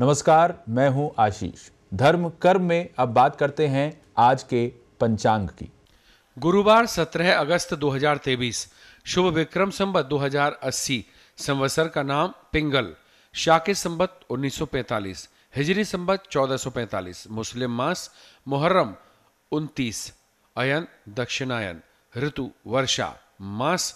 नमस्कार मैं हूं आशीष धर्म कर्म में अब बात करते हैं आज के पंचांग की गुरुवार 17 अगस्त 2023 शुभ विक्रम संबत 2080 संवत्सर का नाम पिंगल शाके संबत 1945 हिजरी संबत 1445 मुस्लिम मास मुहर्रम 29 अयन दक्षिणायन ऋतु वर्षा मास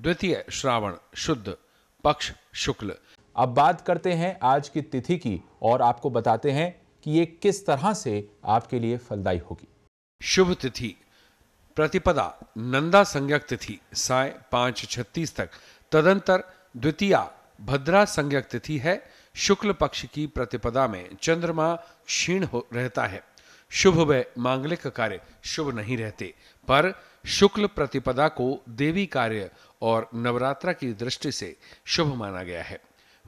द्वितीय श्रावण शुद्ध पक्ष शुक्ल अब बात करते हैं आज की तिथि की और आपको बताते हैं कि ये किस तरह से आपके लिए फलदायी होगी शुभ तिथि प्रतिपदा नंदा संज्ञक तिथि साय पांच छत्तीस तक तदंतर द्वितीय भद्रा संज्ञक तिथि है शुक्ल पक्ष की प्रतिपदा में चंद्रमा क्षीण हो रहता है शुभ व मांगलिक कार्य शुभ नहीं रहते पर शुक्ल प्रतिपदा को देवी कार्य और नवरात्रा की दृष्टि से शुभ माना गया है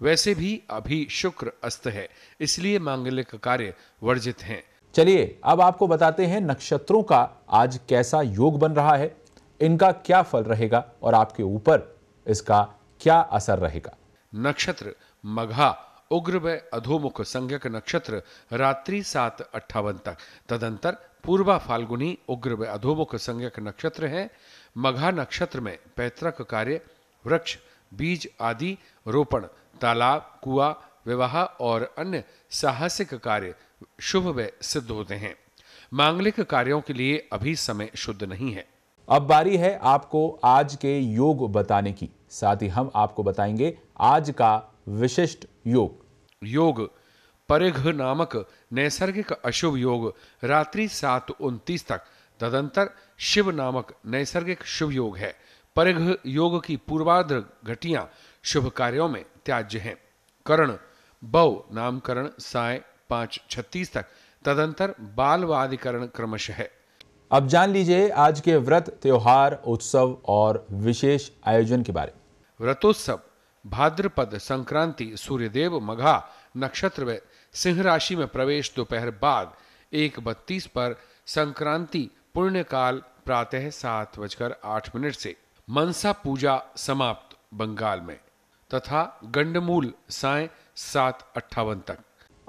वैसे भी अभी शुक्र अस्त है इसलिए मांगलिक कार्य वर्जित हैं चलिए अब आपको बताते हैं नक्षत्रों का आज कैसा योग बन रहा है इनका क्या फल रहेगा और आपके ऊपर इसका क्या असर रहेगा नक्षत्र मघा उग्र व अधोमुख संज्ञक नक्षत्र रात्रि सात अट्ठावन तक तदंतर पूर्वा फाल्गुनी उग्र व अधोमुख संज्ञक नक्षत्र है मघा नक्षत्र में पैतृक कार्य वृक्ष बीज आदि रोपण तालाब कुआ विवाह और अन्य साहसिक कार्य शुभ व सिद्ध होते हैं मांगलिक कार्यों के लिए अभी समय शुद्ध नहीं है अब बारी है आपको आज के योग बताने की साथ ही हम आपको बताएंगे आज का विशिष्ट योग योग परिघ नामक नैसर्गिक अशुभ योग रात्रि सात उनतीस तक तदंतर शिव नामक नैसर्गिक शुभ योग है परिघ योग की पूर्वार्ध घटियां शुभ कार्यों में त्याज्य हैं कर्ण बव नामकरण साय पांच छत्तीस तक तदंतर बालवादिकरण क्रमश है अब जान लीजिए आज के व्रत त्योहार उत्सव और विशेष आयोजन के बारे व्रतोत्सव भाद्रपद संक्रांति सूर्यदेव मघा नक्षत्र में सिंह राशि में प्रवेश दोपहर बाद एक बत्तीस पर संक्रांति पुण्यकाल प्रातः सात बजकर आठ मिनट से मनसा पूजा समाप्त बंगाल में तथा गंडमूल साय सात अट्ठावन तक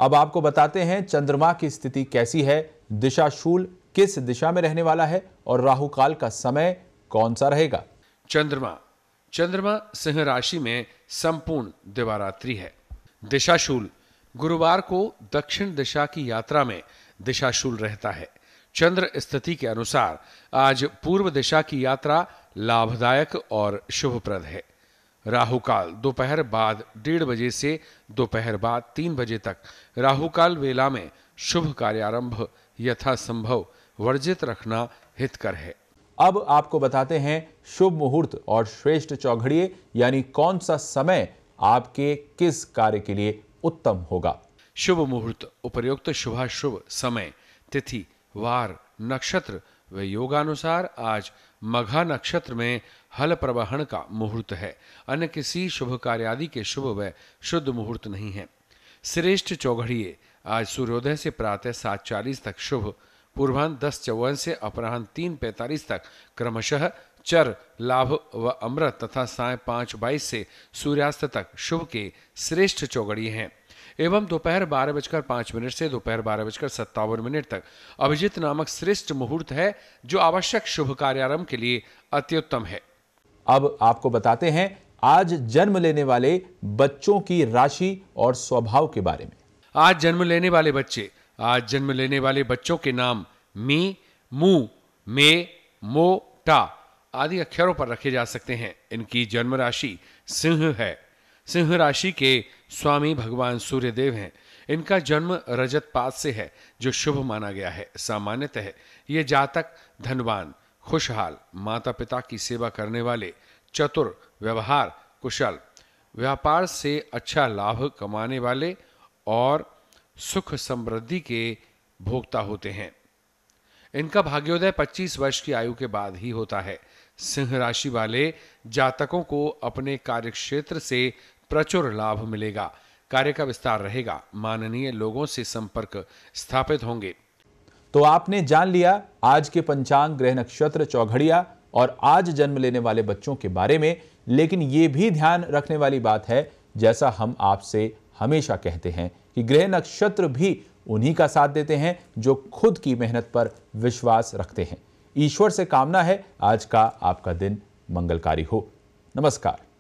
अब आपको बताते हैं चंद्रमा की स्थिति कैसी है दिशाशूल किस दिशा में रहने वाला है और राहु काल का समय कौन सा रहेगा चंद्रमा चंद्रमा सिंह राशि में संपूर्ण दिवारात्रि है दिशाशूल गुरुवार को दक्षिण दिशा की यात्रा में दिशाशूल रहता है चंद्र स्थिति के अनुसार आज पूर्व दिशा की यात्रा लाभदायक और शुभप्रद है राहुकाल दोपहर बाद डेढ़ बजे से दोपहर बाद तीन बजे तक राहुकाल वेला में शुभ कार्यारंभ यथासंभव वर्जित रखना हितकर है अब आपको बताते हैं शुभ मुहूर्त और श्रेष्ठ चौघड़िए यानी कौन सा समय आपके किस कार्य के लिए उत्तम होगा शुभ मुहूर्त उपयुक्त शुभाशुभ समय तिथि वार नक्षत्र व योगानुसार आज मघा नक्षत्र में हल प्रवहन का मुहूर्त है अन्य किसी शुभ कार्यादि के शुभ व शुद्ध मुहूर्त नहीं है श्रेष्ठ चौघड़िए आज सूर्योदय से प्रातः सात चालीस तक शुभ पूर्वान्ह दस चौवन से अपराह्न तीन पैंतालीस तक क्रमशः चर लाभ व अमृत तथा साय पाँच बाईस से सूर्यास्त तक शुभ के श्रेष्ठ चौगड़िए हैं एवं दोपहर बारह बजकर पांच मिनट से दोपहर बारह बजकर सत्तावन मिनट तक अभिजीत नामक श्रेष्ठ मुहूर्त है जो आवश्यक शुभ कार्यारंभ के लिए अत्युत्तम है अब आपको बताते हैं आज जन्म लेने वाले बच्चों की राशि और स्वभाव के बारे में आज जन्म लेने वाले बच्चे आज जन्म लेने वाले बच्चों के नाम मी मू मे मो टा आदि अक्षरों पर रखे जा सकते हैं इनकी जन्म राशि सिंह है सिंह राशि के स्वामी भगवान सूर्यदेव हैं इनका जन्म रजत पात से है जो शुभ माना गया है सामान्यतः ये जातक धनवान खुशहाल माता पिता की सेवा करने वाले चतुर व्यवहार कुशल व्यापार से अच्छा लाभ कमाने वाले और सुख समृद्धि के भोक्ता होते हैं इनका भाग्योदय 25 वर्ष की आयु के बाद ही होता है सिंह राशि वाले जातकों को अपने कार्यक्षेत्र से प्रचुर लाभ मिलेगा कार्य का विस्तार रहेगा माननीय लोगों से संपर्क स्थापित होंगे तो आपने जान लिया आज के पंचांग ग्रह नक्षत्र चौघड़िया और आज जन्म लेने वाले बच्चों के बारे में लेकिन ये भी ध्यान रखने वाली बात है जैसा हम आपसे हमेशा कहते हैं कि ग्रह नक्षत्र भी उन्हीं का साथ देते हैं जो खुद की मेहनत पर विश्वास रखते हैं ईश्वर से कामना है आज का आपका दिन मंगलकारी हो नमस्कार